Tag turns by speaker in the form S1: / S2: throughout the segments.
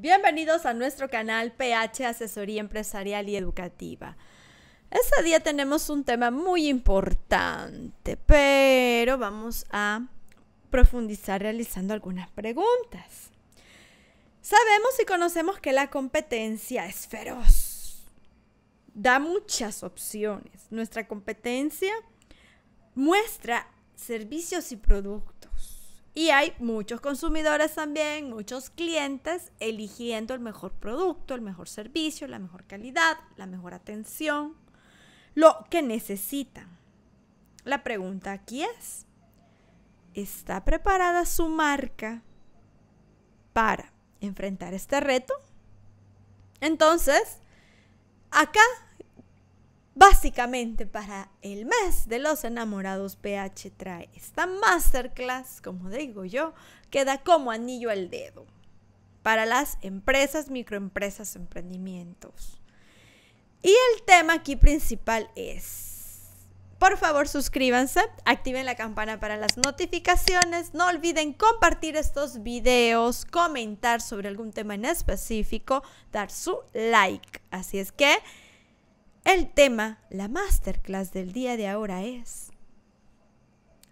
S1: Bienvenidos a nuestro canal PH Asesoría Empresarial y Educativa. Este día tenemos un tema muy importante, pero vamos a profundizar realizando algunas preguntas. Sabemos y conocemos que la competencia es feroz. Da muchas opciones. Nuestra competencia muestra servicios y productos y hay muchos consumidores también, muchos clientes eligiendo el mejor producto, el mejor servicio, la mejor calidad, la mejor atención, lo que necesitan. La pregunta aquí es, ¿está preparada su marca para enfrentar este reto? Entonces, acá Básicamente para el mes de los enamorados PH trae esta masterclass, como digo yo, queda como anillo al dedo para las empresas, microempresas, emprendimientos. Y el tema aquí principal es, por favor suscríbanse, activen la campana para las notificaciones, no olviden compartir estos videos, comentar sobre algún tema en específico, dar su like. Así es que... El tema, la masterclass del día de ahora es,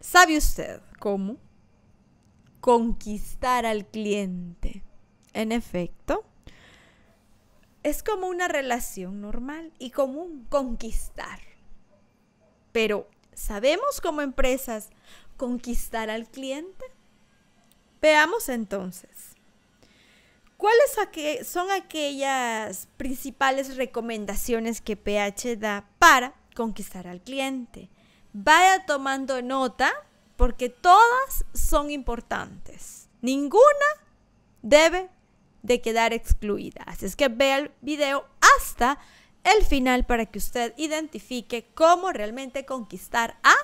S1: ¿sabe usted cómo? Conquistar al cliente. En efecto, es como una relación normal y común, conquistar. Pero, ¿sabemos como empresas conquistar al cliente? Veamos entonces. ¿Cuáles son aquellas principales recomendaciones que PH da para conquistar al cliente? Vaya tomando nota porque todas son importantes. Ninguna debe de quedar excluida. Así es que vea el video hasta el final para que usted identifique cómo realmente conquistar a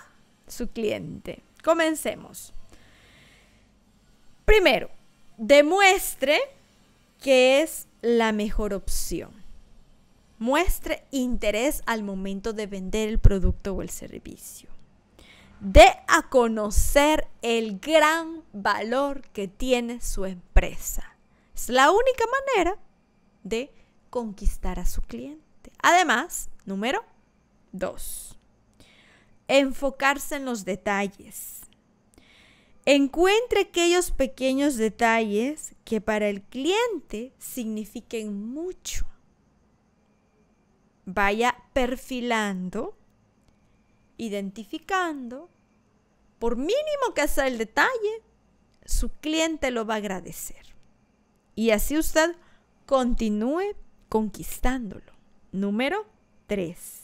S1: su cliente. Comencemos. Primero, demuestre ¿Qué es la mejor opción. Muestre interés al momento de vender el producto o el servicio. De a conocer el gran valor que tiene su empresa. Es la única manera de conquistar a su cliente. Además, número dos. Enfocarse en los detalles. Encuentre aquellos pequeños detalles que para el cliente signifiquen mucho. Vaya perfilando, identificando, por mínimo que sea el detalle, su cliente lo va a agradecer. Y así usted continúe conquistándolo. Número 3.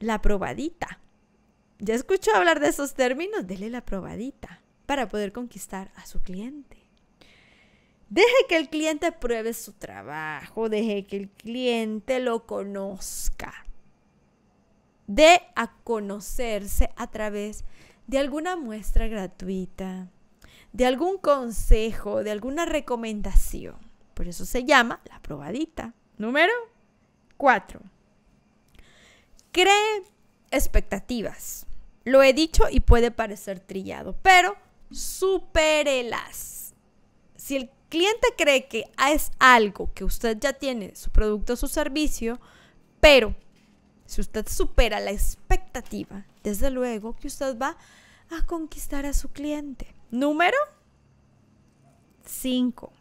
S1: La probadita. ¿Ya escuchó hablar de esos términos? Dele la probadita para poder conquistar a su cliente. Deje que el cliente pruebe su trabajo, deje que el cliente lo conozca. De a conocerse a través de alguna muestra gratuita, de algún consejo, de alguna recomendación. Por eso se llama la probadita. Número 4. Cree expectativas. Lo he dicho y puede parecer trillado, pero supérelas. Si el cliente cree que es algo que usted ya tiene, su producto su servicio, pero si usted supera la expectativa, desde luego que usted va a conquistar a su cliente. Número 5.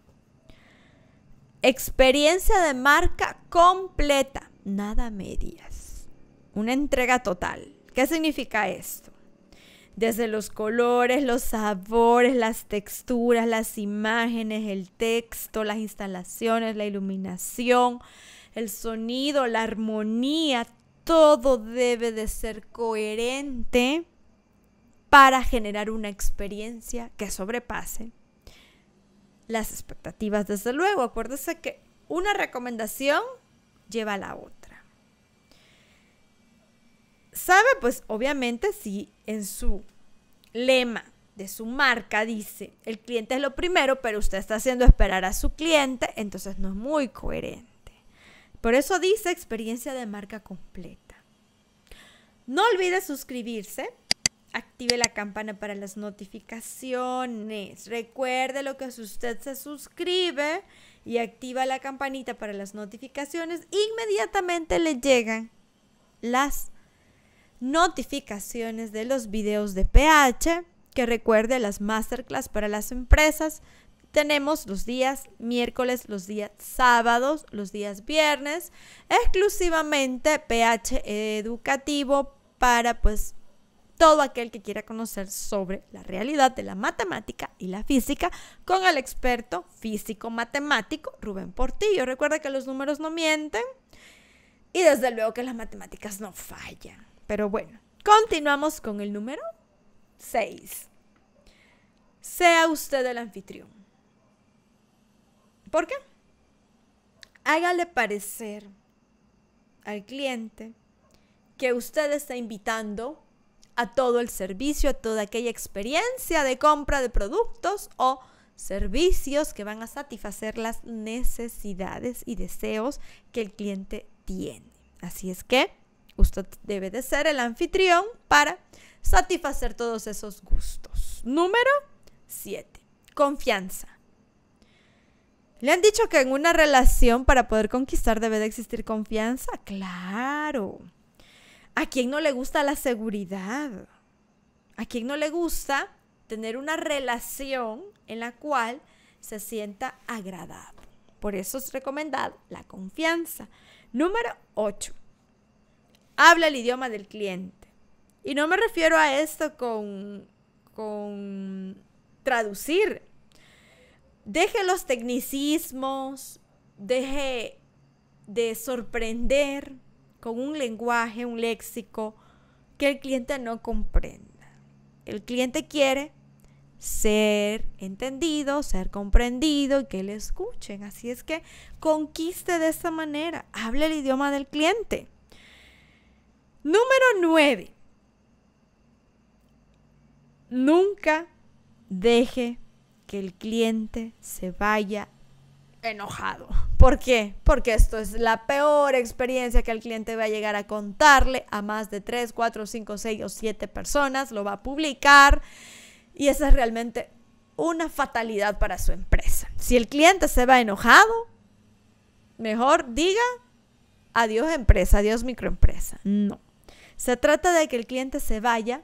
S1: Experiencia de marca completa, nada medias. Una entrega total. ¿Qué significa esto? desde los colores, los sabores, las texturas, las imágenes, el texto, las instalaciones, la iluminación, el sonido, la armonía, todo debe de ser coherente para generar una experiencia que sobrepase las expectativas. Desde luego, acuérdese que una recomendación lleva a la otra. Sabe, pues obviamente, si en su lema de su marca dice, el cliente es lo primero, pero usted está haciendo esperar a su cliente, entonces no es muy coherente. Por eso dice experiencia de marca completa. No olvide suscribirse, active la campana para las notificaciones. Recuerde lo que si usted se suscribe y activa la campanita para las notificaciones, inmediatamente le llegan las notificaciones de los videos de PH, que recuerde las masterclass para las empresas. Tenemos los días miércoles, los días sábados, los días viernes, exclusivamente PH educativo para pues todo aquel que quiera conocer sobre la realidad de la matemática y la física con el experto físico matemático Rubén Portillo. Recuerda que los números no mienten y desde luego que las matemáticas no fallan. Pero bueno, continuamos con el número 6. Sea usted el anfitrión. ¿Por qué? Hágale parecer al cliente que usted está invitando a todo el servicio, a toda aquella experiencia de compra de productos o servicios que van a satisfacer las necesidades y deseos que el cliente tiene. Así es que Usted debe de ser el anfitrión para satisfacer todos esos gustos. Número 7. Confianza. ¿Le han dicho que en una relación para poder conquistar debe de existir confianza? Claro. ¿A quién no le gusta la seguridad? ¿A quién no le gusta tener una relación en la cual se sienta agradable? Por eso es recomendada la confianza. Número 8 habla el idioma del cliente. Y no me refiero a esto con, con traducir. Deje los tecnicismos, deje de sorprender con un lenguaje, un léxico que el cliente no comprenda. El cliente quiere ser entendido, ser comprendido y que le escuchen. Así es que conquiste de esta manera, hable el idioma del cliente. Número 9. Nunca deje que el cliente se vaya enojado. ¿Por qué? Porque esto es la peor experiencia que el cliente va a llegar a contarle a más de 3, 4, 5, 6 o 7 personas, lo va a publicar y esa es realmente una fatalidad para su empresa. Si el cliente se va enojado, mejor diga adiós empresa, adiós microempresa. No. Se trata de que el cliente se vaya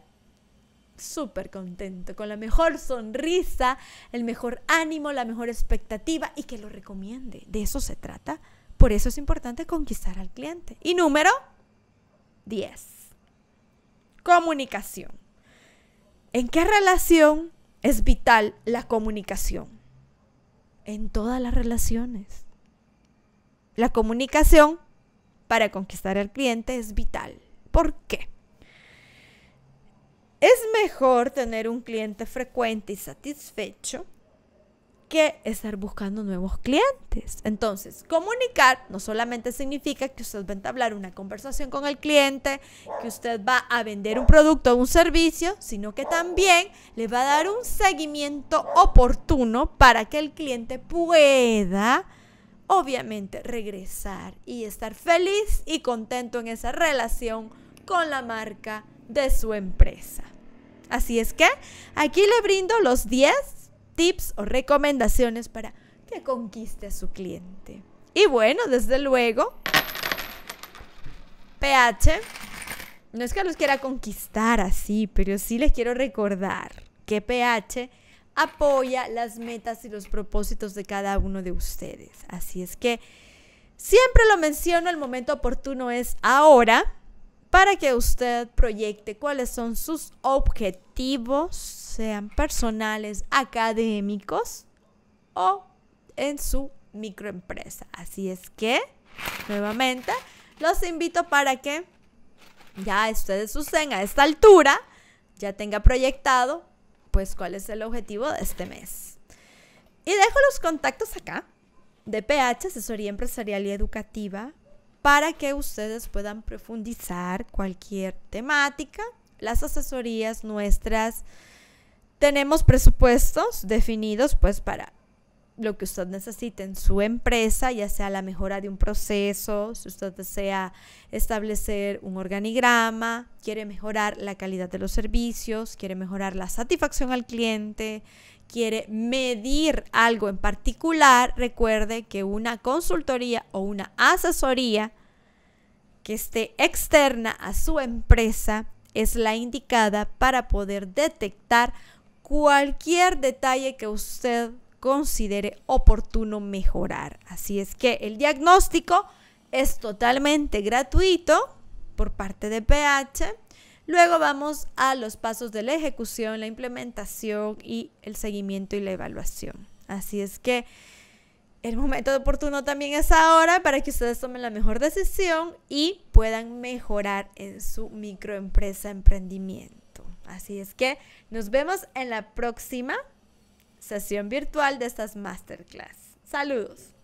S1: súper contento, con la mejor sonrisa, el mejor ánimo, la mejor expectativa y que lo recomiende. De eso se trata. Por eso es importante conquistar al cliente. Y número 10. Comunicación. ¿En qué relación es vital la comunicación? En todas las relaciones. La comunicación para conquistar al cliente es vital. ¿Por qué? Es mejor tener un cliente frecuente y satisfecho que estar buscando nuevos clientes. Entonces, comunicar no solamente significa que usted va a entablar una conversación con el cliente, que usted va a vender un producto o un servicio, sino que también le va a dar un seguimiento oportuno para que el cliente pueda, obviamente, regresar y estar feliz y contento en esa relación con la marca de su empresa. Así es que aquí le brindo los 10 tips o recomendaciones para que conquiste a su cliente. Y bueno, desde luego, PH, no es que los quiera conquistar así, pero sí les quiero recordar que PH apoya las metas y los propósitos de cada uno de ustedes. Así es que siempre lo menciono, el momento oportuno es ahora para que usted proyecte cuáles son sus objetivos, sean personales, académicos o en su microempresa. Así es que, nuevamente, los invito para que ya ustedes usen a esta altura, ya tenga proyectado, pues cuál es el objetivo de este mes. Y dejo los contactos acá de PH, Asesoría Empresarial y Educativa, para que ustedes puedan profundizar cualquier temática. Las asesorías nuestras, tenemos presupuestos definidos pues para lo que usted necesite en su empresa, ya sea la mejora de un proceso, si usted desea establecer un organigrama, quiere mejorar la calidad de los servicios, quiere mejorar la satisfacción al cliente, quiere medir algo en particular, recuerde que una consultoría o una asesoría que esté externa a su empresa es la indicada para poder detectar cualquier detalle que usted considere oportuno mejorar. Así es que el diagnóstico es totalmente gratuito por parte de PH. Luego vamos a los pasos de la ejecución, la implementación y el seguimiento y la evaluación. Así es que el momento oportuno también es ahora para que ustedes tomen la mejor decisión y puedan mejorar en su microempresa emprendimiento. Así es que nos vemos en la próxima sesión virtual de estas masterclass. Saludos.